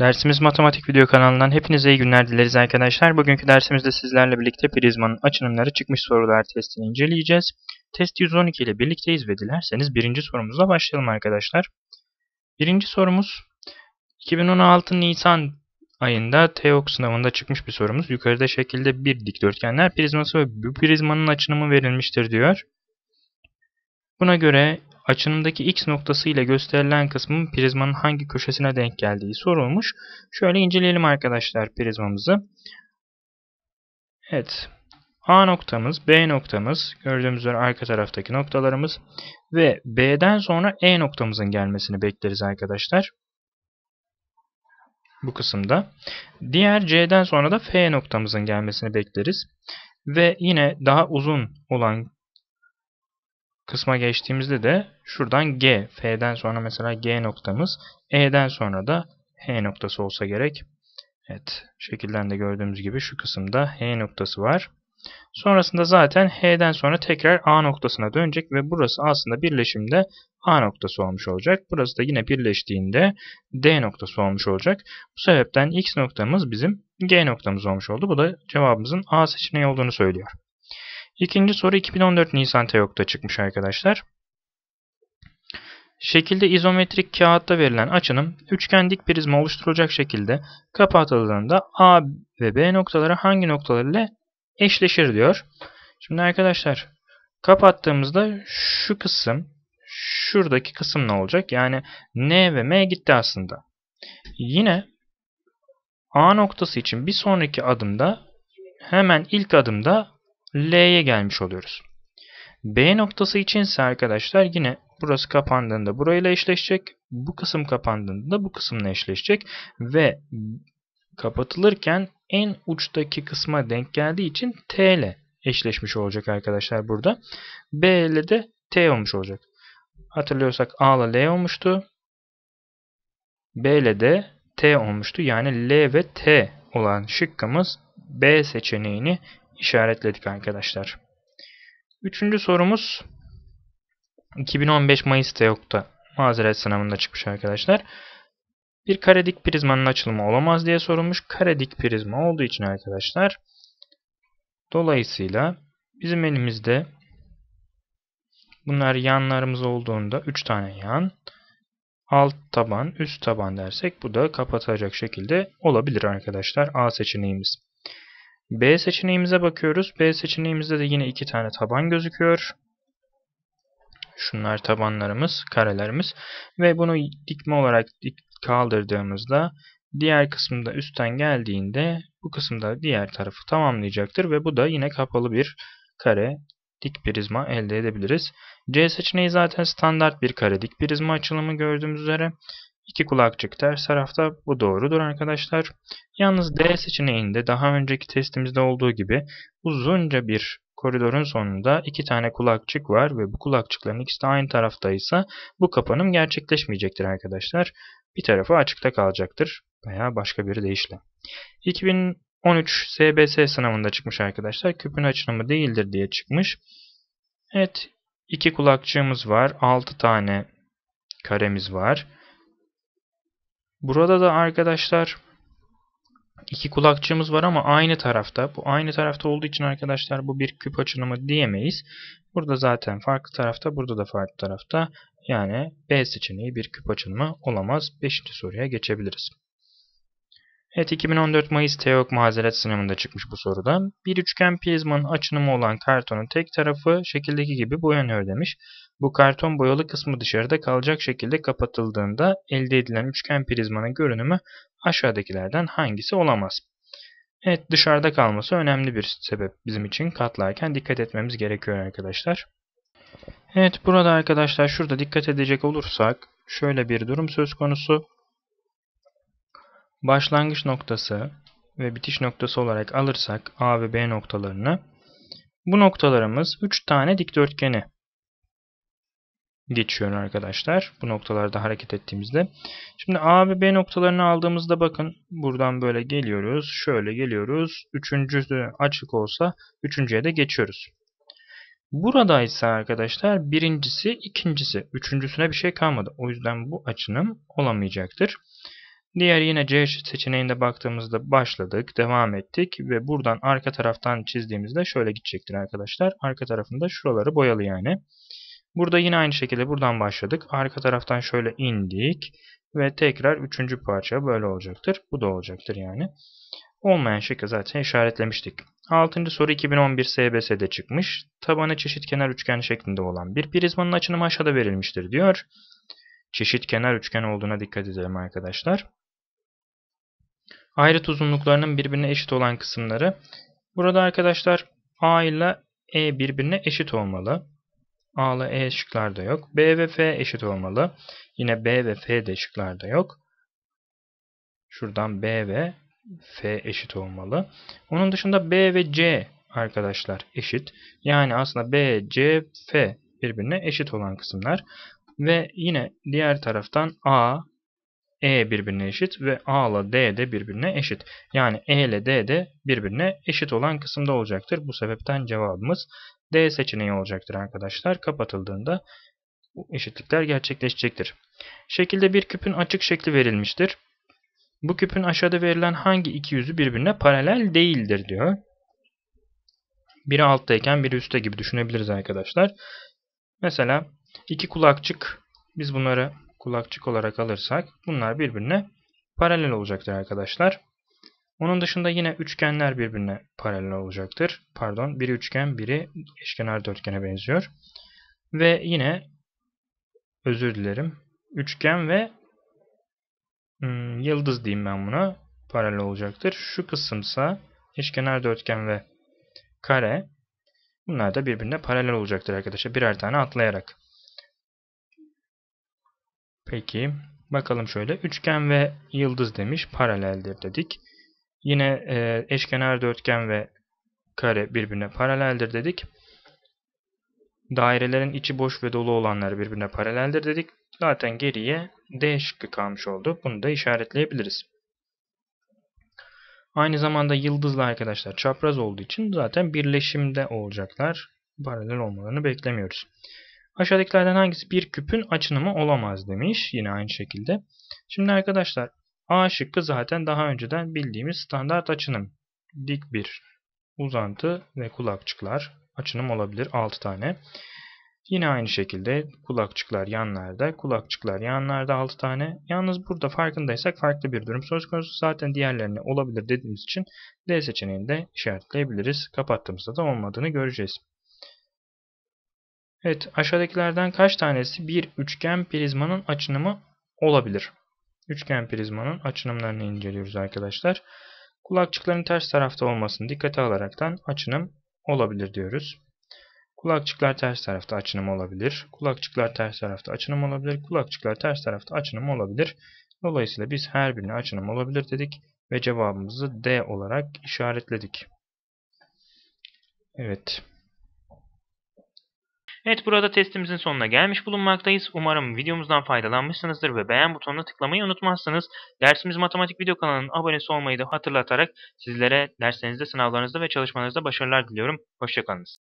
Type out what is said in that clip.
Dersimiz Matematik video kanalından hepinize iyi günler dileriz arkadaşlar. Bugünkü dersimizde sizlerle birlikte prizmanın açınımları çıkmış sorular testini inceleyeceğiz. Test 112 ile birlikteyiz ve dilerseniz birinci sorumuzla başlayalım arkadaşlar. Birinci sorumuz 2016 Nisan ayında TEOK sınavında çıkmış bir sorumuz. Yukarıda şekilde bir dikdörtgenler prizması ve bu prizmanın açınımı verilmiştir diyor. Buna göre açınımdaki x noktası ile gösterilen kısmın prizmanın hangi köşesine denk geldiği sorulmuş. Şöyle inceleyelim arkadaşlar prizmamızı. Evet. A noktamız, B noktamız, gördüğümüz üzere arka taraftaki noktalarımız ve B'den sonra E noktamızın gelmesini bekleriz arkadaşlar. Bu kısımda. Diğer C'den sonra da F noktamızın gelmesini bekleriz. Ve yine daha uzun olan kısma geçtiğimizde de şuradan G, F'den sonra mesela G noktamız, E'den sonra da H noktası olsa gerek. Evet, şekilden de gördüğümüz gibi şu kısımda H noktası var. Sonrasında zaten H'den sonra tekrar A noktasına dönecek ve burası aslında birleşimde A noktası olmuş olacak. Burası da yine birleştiğinde D noktası olmuş olacak. Bu sebepten X noktamız bizim G noktamız olmuş oldu. Bu da cevabımızın A seçeneği olduğunu söylüyor. İkinci soru 2014 Nisan TEOK'ta çıkmış arkadaşlar. Şekilde izometrik kağıtta verilen açının üçgen dik prizma oluşturacak şekilde kapatıldığında A ve B noktaları hangi noktalarıyla eşleşir diyor. Şimdi arkadaşlar kapattığımızda şu kısım şuradaki kısım ne olacak? Yani N ve M gitti aslında. Yine A noktası için bir sonraki adımda hemen ilk adımda L'ye gelmiş oluyoruz. B noktası için ise arkadaşlar yine burası kapandığında burayla eşleşecek. Bu kısım kapandığında da bu kısımla eşleşecek. Ve kapatılırken en uçtaki kısma denk geldiği için T ile eşleşmiş olacak arkadaşlar burada. B ile de T olmuş olacak. Hatırlıyorsak A ile L olmuştu. B ile de T olmuştu. Yani L ve T olan şıkkımız B seçeneğini işaretledik arkadaşlar. Üçüncü sorumuz 2015 Mayıs'ta yoktu. Mazeret sınavında çıkmış arkadaşlar. Bir karedik prizmanın açılımı olamaz diye sorulmuş. Karedik prizma olduğu için arkadaşlar dolayısıyla bizim elimizde bunlar yanlarımız olduğunda 3 tane yan alt taban üst taban dersek bu da kapatacak şekilde olabilir arkadaşlar A seçeneğimiz. B seçeneğimize bakıyoruz. B seçeneğimizde de yine iki tane taban gözüküyor. Şunlar tabanlarımız, karelerimiz. Ve bunu dikme olarak dik kaldırdığımızda diğer kısımda üstten geldiğinde bu kısımda diğer tarafı tamamlayacaktır. Ve bu da yine kapalı bir kare dik prizma elde edebiliriz. C seçeneği zaten standart bir kare dik prizma açılımı gördüğümüz üzere. İki kulakçık ters tarafta bu doğrudur arkadaşlar. Yalnız D seçeneğinde daha önceki testimizde olduğu gibi uzunca bir koridorun sonunda iki tane kulakçık var ve bu kulakçıkların ikisi de aynı taraftaysa bu kapanım gerçekleşmeyecektir arkadaşlar. Bir tarafı açıkta kalacaktır veya başka biri deyişle. 2013 SBS sınavında çıkmış arkadaşlar. Küpün açılımı değildir diye çıkmış. Evet iki kulakçığımız var. 6 tane karemiz var. Burada da arkadaşlar iki kulakçığımız var ama aynı tarafta. Bu aynı tarafta olduğu için arkadaşlar bu bir küp açılımı diyemeyiz. Burada zaten farklı tarafta, burada da farklı tarafta. Yani B seçeneği bir küp açılımı olamaz. Beşinci soruya geçebiliriz. Evet 2014 Mayıs TEOK mazeret sınavında çıkmış bu soruda. Bir üçgen prizmanın açınımı olan kartonun tek tarafı şekildeki gibi boyanıyor demiş. Bu karton boyalı kısmı dışarıda kalacak şekilde kapatıldığında elde edilen üçgen prizmanın görünümü aşağıdakilerden hangisi olamaz? Evet dışarıda kalması önemli bir sebep bizim için katlarken dikkat etmemiz gerekiyor arkadaşlar. Evet burada arkadaşlar şurada dikkat edecek olursak şöyle bir durum söz konusu. Başlangıç noktası ve bitiş noktası olarak alırsak A ve B noktalarını bu noktalarımız 3 tane dikdörtgeni geçiyor arkadaşlar. Bu noktalarda hareket ettiğimizde. Şimdi A ve B noktalarını aldığımızda bakın buradan böyle geliyoruz. Şöyle geliyoruz. Üçüncüsü açık olsa üçüncüye de geçiyoruz. Burada ise arkadaşlar birincisi, ikincisi, üçüncüsüne bir şey kalmadı. O yüzden bu açınım olamayacaktır. Diğer yine C seçeneğinde baktığımızda başladık, devam ettik ve buradan arka taraftan çizdiğimizde şöyle gidecektir arkadaşlar. Arka tarafında şuraları boyalı yani. Burada yine aynı şekilde buradan başladık. Arka taraftan şöyle indik. Ve tekrar üçüncü parça böyle olacaktır. Bu da olacaktır yani. Olmayan şekilde zaten işaretlemiştik. Altıncı soru 2011 SBS'de çıkmış. Tabanı çeşit kenar üçgen şeklinde olan bir prizmanın açınımı aşağıda verilmiştir diyor. Çeşit kenar üçgen olduğuna dikkat edelim arkadaşlar. Ayrıt uzunluklarının birbirine eşit olan kısımları. Burada arkadaşlar A ile E birbirine eşit olmalı. A ile E şıklarda yok. B ve F eşit olmalı. Yine B ve F de şıklarda yok. Şuradan B ve F eşit olmalı. Onun dışında B ve C arkadaşlar eşit. Yani aslında B, C, F birbirine eşit olan kısımlar. Ve yine diğer taraftan A, E birbirine eşit ve A ile D de birbirine eşit. Yani E ile D de birbirine eşit olan kısımda olacaktır. Bu sebepten cevabımız D seçeneği olacaktır arkadaşlar. Kapatıldığında bu eşitlikler gerçekleşecektir. Şekilde bir küpün açık şekli verilmiştir. Bu küpün aşağıda verilen hangi iki yüzü birbirine paralel değildir diyor. Biri alttayken biri üstte gibi düşünebiliriz arkadaşlar. Mesela iki kulakçık biz bunları kulakçık olarak alırsak bunlar birbirine paralel olacaktır arkadaşlar. Onun dışında yine üçgenler birbirine paralel olacaktır. Pardon biri üçgen biri eşkenar dörtgene benziyor. Ve yine özür dilerim üçgen ve hmm, yıldız diyeyim ben buna paralel olacaktır. Şu kısımsa eşkenar dörtgen ve kare bunlar da birbirine paralel olacaktır arkadaşlar birer tane atlayarak. Peki bakalım şöyle üçgen ve yıldız demiş paraleldir dedik. Yine e, eşkenar dörtgen ve kare birbirine paraleldir dedik. Dairelerin içi boş ve dolu olanlar birbirine paraleldir dedik. Zaten geriye D şıkkı kalmış oldu. Bunu da işaretleyebiliriz. Aynı zamanda yıldızlı arkadaşlar çapraz olduğu için zaten birleşimde olacaklar. Paralel olmalarını beklemiyoruz. Aşağıdakilerden hangisi bir küpün açınımı olamaz demiş. Yine aynı şekilde. Şimdi arkadaşlar A şıkkı zaten daha önceden bildiğimiz standart açınım. Dik bir uzantı ve kulakçıklar açınım olabilir 6 tane. Yine aynı şekilde kulakçıklar yanlarda, kulakçıklar yanlarda 6 tane. Yalnız burada farkındaysak farklı bir durum söz konusu. Zaten diğerlerine olabilir dediğimiz için D seçeneğini de işaretleyebiliriz. Kapattığımızda da olmadığını göreceğiz. Evet aşağıdakilerden kaç tanesi bir üçgen prizmanın açınımı olabilir? Üçgen prizmanın açınımlarını inceliyoruz arkadaşlar. Kulakçıkların ters tarafta olmasını dikkate alaraktan açınım olabilir diyoruz. Kulakçıklar ters tarafta açınım olabilir. Kulakçıklar ters tarafta açınım olabilir. Kulakçıklar ters tarafta açınım olabilir. Dolayısıyla biz her birine açınım olabilir dedik ve cevabımızı D olarak işaretledik. Evet. Evet burada testimizin sonuna gelmiş bulunmaktayız. Umarım videomuzdan faydalanmışsınızdır ve beğen butonuna tıklamayı unutmazsınız. Dersimiz Matematik video kanalının abonesi olmayı da hatırlatarak sizlere derslerinizde, sınavlarınızda ve çalışmanızda başarılar diliyorum. Hoşçakalınız.